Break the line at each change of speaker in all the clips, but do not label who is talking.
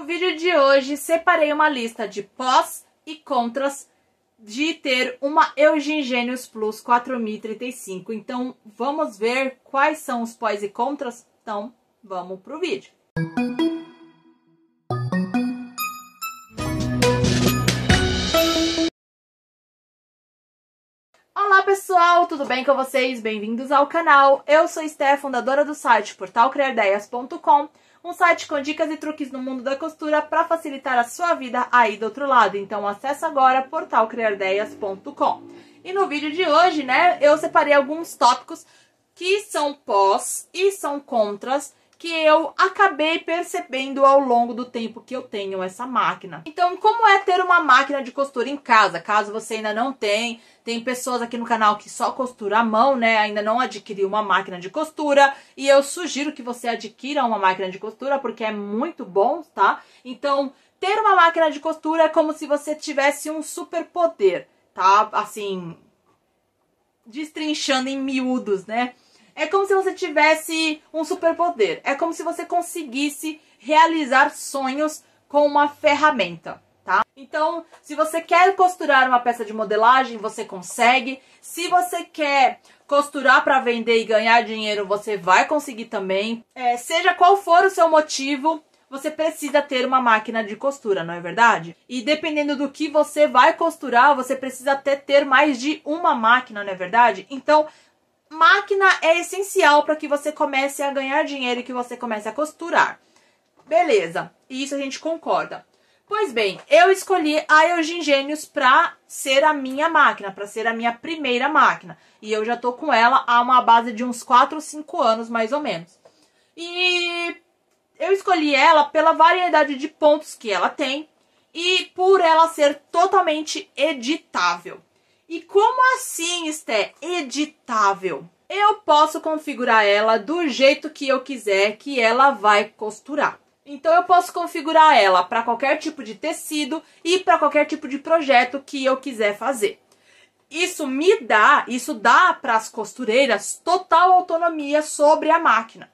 No vídeo de hoje, separei uma lista de pós e contras de ter uma Eugen Genius Plus 4035. Então, vamos ver quais são os pós e contras? Então, vamos pro vídeo. Música Olá pessoal, tudo bem com vocês? Bem-vindos ao canal. Eu sou Esté, fundadora do site portalcriardeias.com, um site com dicas e truques no mundo da costura para facilitar a sua vida aí do outro lado. Então acessa agora portalcriardeias.com. E no vídeo de hoje, né, eu separei alguns tópicos que são pós e são contras que eu acabei percebendo ao longo do tempo que eu tenho essa máquina. Então, como é ter uma máquina de costura em casa? Caso você ainda não tenha, tem pessoas aqui no canal que só costura à mão, né? Ainda não adquiriu uma máquina de costura. E eu sugiro que você adquira uma máquina de costura, porque é muito bom, tá? Então, ter uma máquina de costura é como se você tivesse um superpoder, tá? Assim, destrinchando em miúdos, né? É como se você tivesse um superpoder. É como se você conseguisse realizar sonhos com uma ferramenta, tá? Então, se você quer costurar uma peça de modelagem, você consegue. Se você quer costurar para vender e ganhar dinheiro, você vai conseguir também. É, seja qual for o seu motivo, você precisa ter uma máquina de costura, não é verdade? E dependendo do que você vai costurar, você precisa até ter mais de uma máquina, não é verdade? Então, máquina é essencial para que você comece a ganhar dinheiro e que você comece a costurar. Beleza, isso a gente concorda. Pois bem, eu escolhi a Eugen Gênios para ser a minha máquina, para ser a minha primeira máquina. E eu já tô com ela há uma base de uns 4 ou 5 anos, mais ou menos. E eu escolhi ela pela variedade de pontos que ela tem e por ela ser totalmente editável. E como assim, Esté? Editável. Eu posso configurar ela do jeito que eu quiser que ela vai costurar. Então eu posso configurar ela para qualquer tipo de tecido e para qualquer tipo de projeto que eu quiser fazer. Isso me dá, isso dá para as costureiras total autonomia sobre a máquina.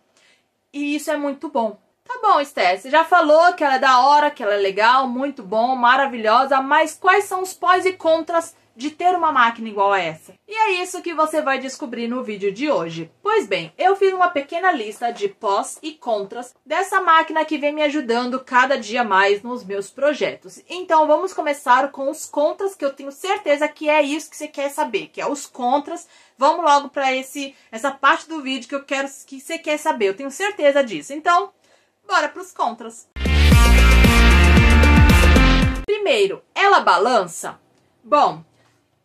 E isso é muito bom. Tá bom, Esté, você já falou que ela é da hora, que ela é legal, muito bom, maravilhosa, mas quais são os pós e contras de ter uma máquina igual a essa? E é isso que você vai descobrir no vídeo de hoje. Pois bem, eu fiz uma pequena lista de pós e contras dessa máquina que vem me ajudando cada dia mais nos meus projetos. Então vamos começar com os contras, que eu tenho certeza que é isso que você quer saber, que é os contras. Vamos logo para essa parte do vídeo que eu quero que você quer saber, eu tenho certeza disso. Então, bora para os contras. Primeiro, ela balança? Bom,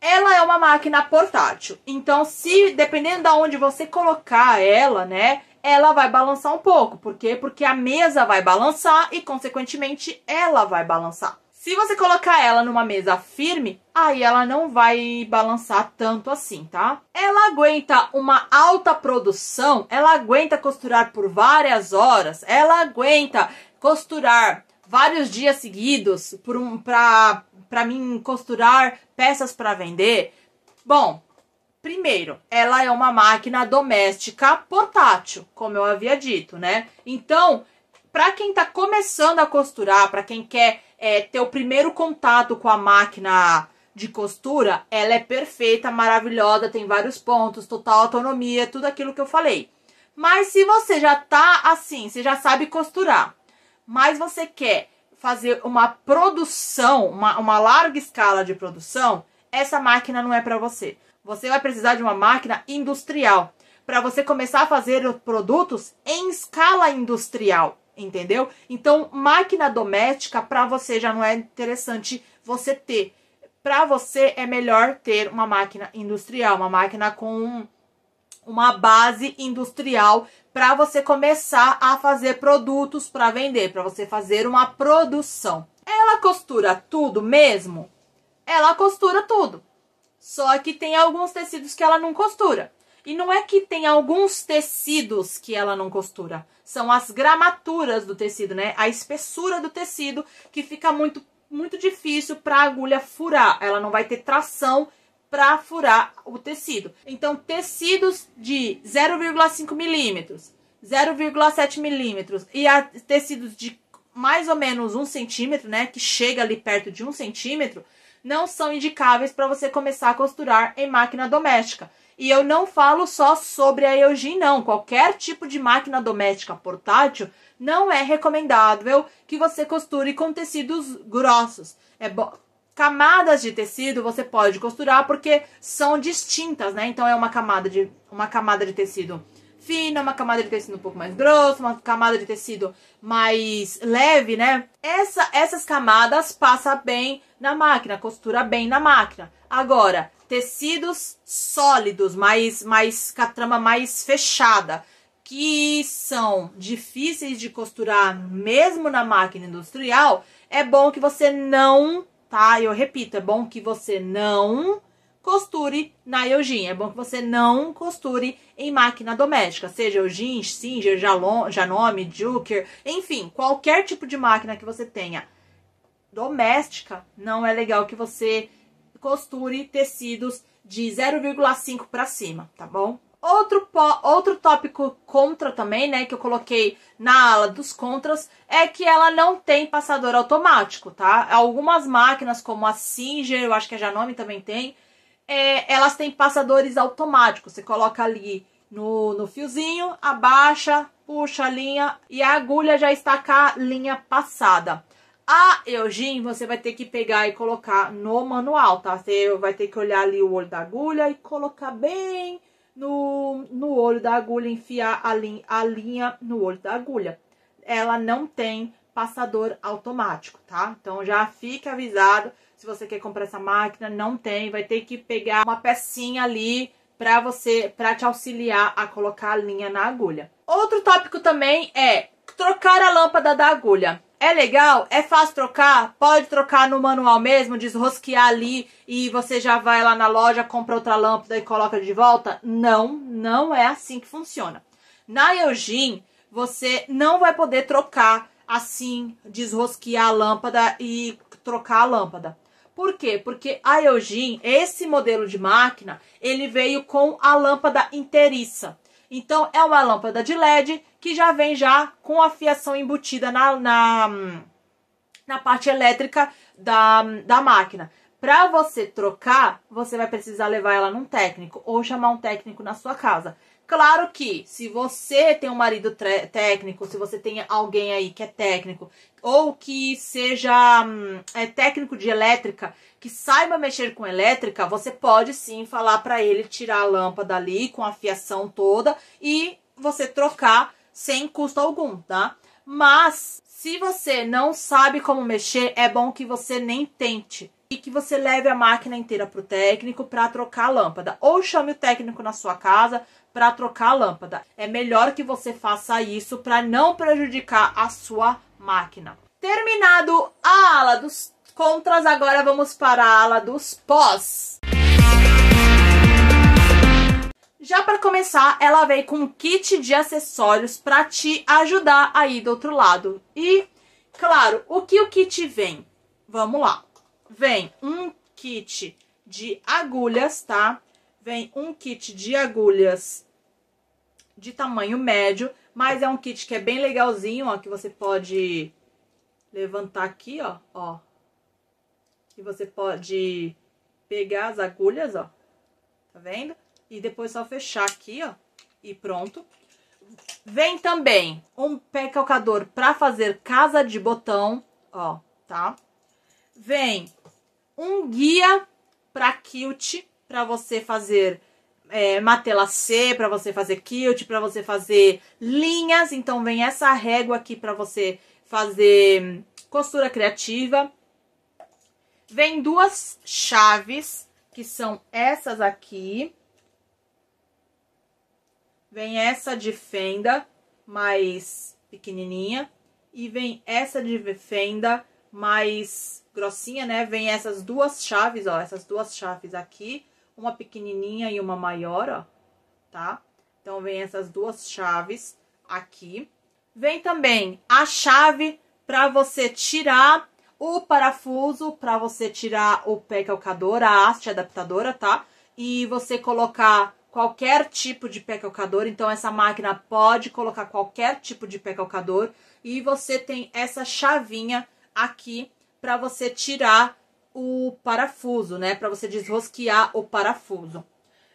ela é uma máquina portátil. Então, se dependendo da de onde você colocar ela, né, ela vai balançar um pouco. Por quê? Porque a mesa vai balançar e, consequentemente, ela vai balançar. Se você colocar ela numa mesa firme, aí ela não vai balançar tanto assim, tá? Ela aguenta uma alta produção, ela aguenta costurar por várias horas, ela aguenta costurar vários dias seguidos por um para para mim costurar peças para vender? Bom, primeiro, ela é uma máquina doméstica portátil, como eu havia dito, né? Então, para quem está começando a costurar, para quem quer é, ter o primeiro contato com a máquina de costura, ela é perfeita, maravilhosa, tem vários pontos, total autonomia, tudo aquilo que eu falei. Mas se você já tá assim, você já sabe costurar, mas você quer fazer uma produção, uma, uma larga escala de produção, essa máquina não é para você. Você vai precisar de uma máquina industrial para você começar a fazer produtos em escala industrial, entendeu? Então, máquina doméstica para você já não é interessante você ter. Para você é melhor ter uma máquina industrial, uma máquina com uma base industrial para você começar a fazer produtos para vender, para você fazer uma produção. Ela costura tudo mesmo? Ela costura tudo. Só que tem alguns tecidos que ela não costura. E não é que tem alguns tecidos que ela não costura. São as gramaturas do tecido, né? A espessura do tecido que fica muito muito difícil para a agulha furar. Ela não vai ter tração para furar o tecido. Então, tecidos de 0,5 milímetros, 0,7 milímetros e a, tecidos de mais ou menos um centímetro, né, que chega ali perto de um centímetro, não são indicáveis para você começar a costurar em máquina doméstica. E eu não falo só sobre a Eugin, não. Qualquer tipo de máquina doméstica portátil não é recomendável que você costure com tecidos grossos. É bom Camadas de tecido você pode costurar porque são distintas, né? Então é uma camada de uma camada de tecido fina, uma camada de tecido um pouco mais grossa, uma camada de tecido mais leve, né? Essa, essas camadas passa bem na máquina, costura bem na máquina. Agora, tecidos sólidos, mais, mais com a trama mais fechada, que são difíceis de costurar mesmo na máquina industrial, é bom que você não tá? Eu repito, é bom que você não costure na Eugin. É bom que você não costure em máquina doméstica, seja Eugin, Singer, Jalon, Janome, Juker, enfim, qualquer tipo de máquina que você tenha doméstica, não é legal que você costure tecidos de 0,5 para cima, tá bom? Outro, outro tópico contra também, né, que eu coloquei na ala dos contras, é que ela não tem passador automático, tá? Algumas máquinas, como a Singer, eu acho que a é Janome também tem, é, elas têm passadores automáticos. Você coloca ali no, no fiozinho, abaixa, puxa a linha e a agulha já está com a linha passada. A Eugene você vai ter que pegar e colocar no manual, tá? Você vai ter que olhar ali o olho da agulha e colocar bem no, no olho da agulha, enfiar a, a linha no olho da agulha. Ela não tem passador automático, tá? Então já fica avisado, se você quer comprar essa máquina, não tem, vai ter que pegar uma pecinha ali para você, para te auxiliar a colocar a linha na agulha. Outro tópico também é trocar a lâmpada da agulha. É legal? É fácil trocar? Pode trocar no manual mesmo, desrosquear ali e você já vai lá na loja, compra outra lâmpada e coloca de volta? Não, não é assim que funciona. Na Eugene, você não vai poder trocar assim, desrosquear a lâmpada e trocar a lâmpada. Por quê? Porque a Eugene, esse modelo de máquina, ele veio com a lâmpada inteiriça. Então é uma lâmpada de LED que já vem já com a fiação embutida na, na, na parte elétrica da, da máquina. Para você trocar, você vai precisar levar ela num técnico ou chamar um técnico na sua casa. Claro que se você tem um marido técnico, se você tem alguém aí que é técnico ou que seja hum, é, técnico de elétrica, que saiba mexer com elétrica, você pode sim falar para ele tirar a lâmpada ali com a fiação toda e você trocar sem custo algum, tá? Mas se você não sabe como mexer, é bom que você nem tente e que você leve a máquina inteira para o técnico para trocar a lâmpada. Ou chame o técnico na sua casa para trocar a lâmpada. É melhor que você faça isso para não prejudicar a sua máquina. Terminado a ala dos contras, agora vamos para a ala dos pós. Já para começar, ela veio com um kit de acessórios para te ajudar aí do outro lado. E, claro, o que o kit vem? Vamos lá. Vem um kit de agulhas, tá? Vem um kit de agulhas de tamanho médio, mas é um kit que é bem legalzinho, ó, que você pode levantar aqui, ó, ó, e você pode pegar as agulhas, ó. Tá vendo? E depois só fechar aqui, ó. E pronto. Vem também um pé calcador para fazer casa de botão, ó, tá? Vem um guia para quilt, para você fazer é, matelassé, para você fazer quilt, para você fazer linhas. Então vem essa régua aqui para você fazer hum, costura criativa. Vem duas chaves, que são essas aqui. Vem essa de fenda, mais pequenininha. E vem essa de fenda mais grossinha, né? Vem essas duas chaves, ó. Essas duas chaves aqui. Uma pequenininha e uma maior, ó. Tá? Então, vem essas duas chaves aqui. Vem também a chave para você tirar o parafuso para você tirar o pé é calcador, a haste adaptadora, tá? E você colocar qualquer tipo de pé calcador, então essa máquina pode colocar qualquer tipo de pé calcador e você tem essa chavinha aqui para você tirar o parafuso, né? Para você desrosquear o parafuso.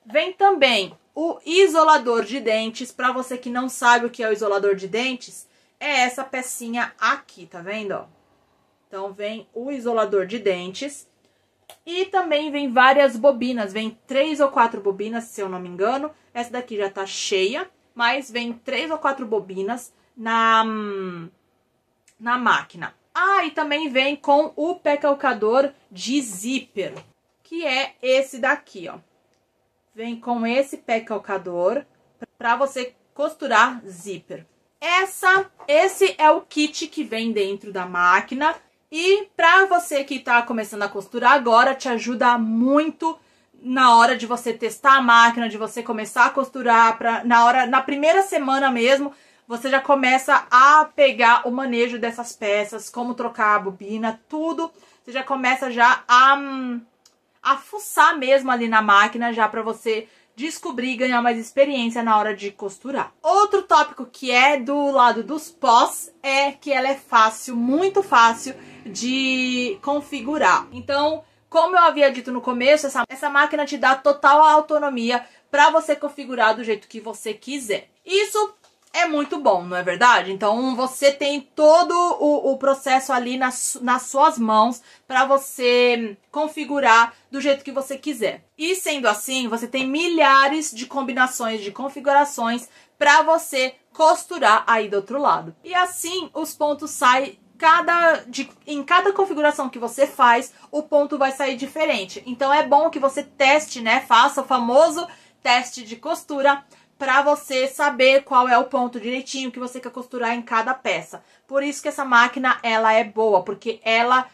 Vem também o isolador de dentes, para você que não sabe o que é o isolador de dentes, é essa pecinha aqui, tá vendo, ó? Então, vem o isolador de dentes. E também vem várias bobinas, vem três ou quatro bobinas, se eu não me engano. Essa daqui já tá cheia, mas vem três ou quatro bobinas na, na máquina. Ah, e também vem com o pecalcador de zíper, que é esse daqui, ó. Vem com esse pecalcador para você costurar zíper. Essa, esse é o kit que vem dentro da máquina e para você que está começando a costurar agora, te ajuda muito na hora de você testar a máquina, de você começar a costurar, pra, na hora na primeira semana mesmo, você já começa a pegar o manejo dessas peças, como trocar a bobina, tudo. Você já começa já a hum, a fuçar mesmo ali na máquina já para você descobrir e ganhar mais experiência na hora de costurar. Outro tópico que é do lado dos pós é que ela é fácil, muito fácil de configurar. Então, como eu havia dito no começo, essa, essa máquina te dá total autonomia para você configurar do jeito que você quiser. Isso é muito bom, não é verdade? Então você tem todo o, o processo ali nas, nas suas mãos para você configurar do jeito que você quiser. E sendo assim, você tem milhares de combinações de configurações para você costurar aí do outro lado. E assim os pontos saem cada de, em cada configuração que você faz, o ponto vai sair diferente. Então é bom que você teste, né? Faça o famoso teste de costura para você saber qual é o ponto direitinho que você quer costurar em cada peça. Por isso que essa máquina ela é boa, porque ela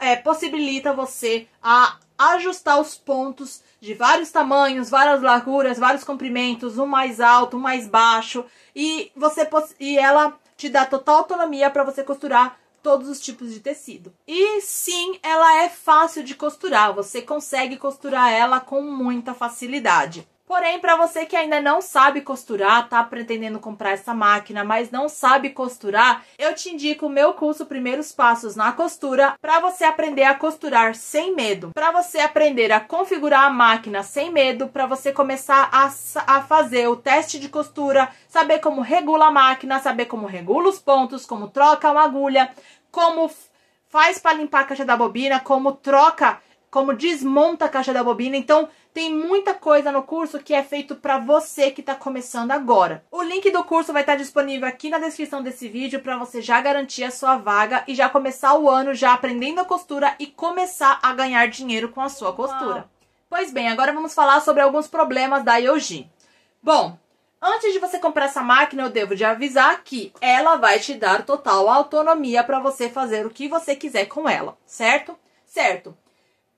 é, possibilita você a ajustar os pontos de vários tamanhos, várias larguras, vários comprimentos, um mais alto, um mais baixo, e você e ela te dá total autonomia para você costurar todos os tipos de tecido. E sim, ela é fácil de costurar, você consegue costurar ela com muita facilidade. Porém, para você que ainda não sabe costurar, tá pretendendo comprar essa máquina, mas não sabe costurar, eu te indico o meu curso Primeiros Passos na Costura para você aprender a costurar sem medo, para você aprender a configurar a máquina sem medo, para você começar a, a fazer o teste de costura, saber como regula a máquina, saber como regula os pontos, como troca uma agulha, como faz para limpar a caixa da bobina, como troca, como desmonta a caixa da bobina. Então, tem muita coisa no curso que é feito para você que está começando agora. O link do curso vai estar tá disponível aqui na descrição desse vídeo para você já garantir a sua vaga e já começar o ano já aprendendo a costura e começar a ganhar dinheiro com a sua costura. Pois bem, agora vamos falar sobre alguns problemas da Yoji. Bom, Antes de você comprar essa máquina, eu devo te avisar que ela vai te dar total autonomia para você fazer o que você quiser com ela, certo? Certo.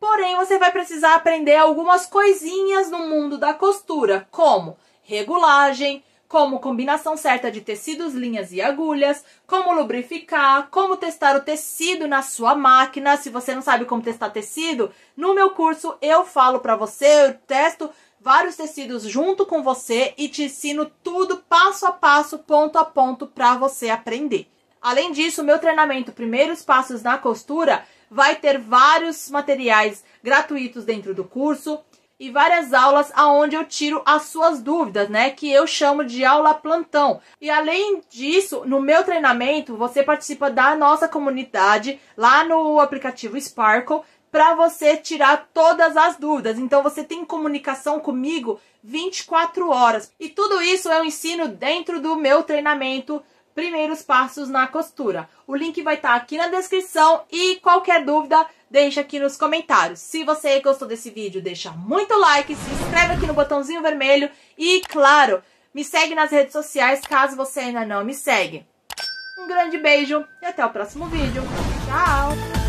Porém, você vai precisar aprender algumas coisinhas no mundo da costura, como regulagem, como combinação certa de tecidos, linhas e agulhas, como lubrificar, como testar o tecido na sua máquina. Se você não sabe como testar tecido, no meu curso eu falo para você, eu testo vários tecidos junto com você e te ensino tudo passo a passo, ponto a ponto para você aprender. Além disso, meu treinamento Primeiros Passos na Costura vai ter vários materiais gratuitos dentro do curso e várias aulas aonde eu tiro as suas dúvidas, né, que eu chamo de aula plantão. E além disso, no meu treinamento, você participa da nossa comunidade lá no aplicativo Sparkle para você tirar todas as dúvidas. Então você tem comunicação comigo 24 horas. E tudo isso eu ensino dentro do meu treinamento primeiros passos na costura. O link vai estar tá aqui na descrição e qualquer dúvida deixa aqui nos comentários. Se você gostou desse vídeo, deixa muito like, se inscreve aqui no botãozinho vermelho e, claro, me segue nas redes sociais caso você ainda não me segue. Um grande beijo e até o próximo vídeo. Tchau!